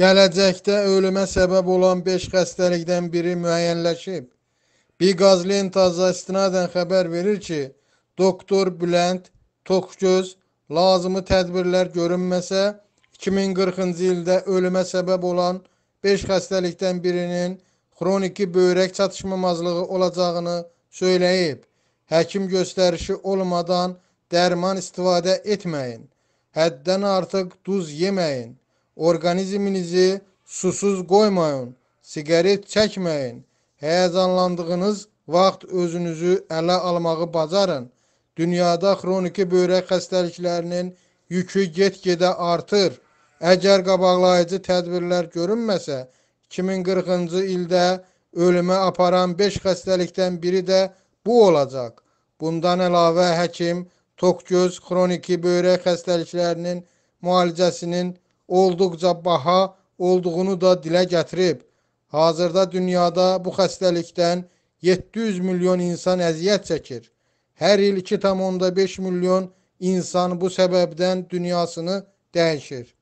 Gələcəkdə ölümə səbəb olan 5 xəstəlikdən biri müəyyənləşib. Bir qaz lentaza istinadən xəbər verir ki, doktor Bülənd Toxgöz lazımı tədbirlər görünməsə 2040-cı ildə ölümə səbəb olan 5 xəstəlikdən birinin xroniki böyrək çatışmamazlığı olacağını söyləyib. Həkim göstərişi olmadan dərman istifadə etməyin. Həddən artıq duz yeməyin. Orqanizminizi susuz qoymayın, siqaret çəkməyin. Həyəcanlandığınız vaxt özünüzü ələ almağı bacarın. Dünyada xroniki böyrək xəstəliklərinin yükü get-gedə artır. Əgər qabaqlayıcı tədbirlər görünməsə, 2040-cı ildə ölümə aparan 5 xəstəlikdən biri də bu olacaq. Bundan əlavə həkim tokgöz xroniki böyrək xəstəliklərinin müalicəsinin olduqca baha olduğunu da dilə gətirib. Hazırda dünyada bu xəstəlikdən 700 milyon insan əziyyət çəkir. Hər il 2,5 milyon insan bu səbəbdən dünyasını dəyişir.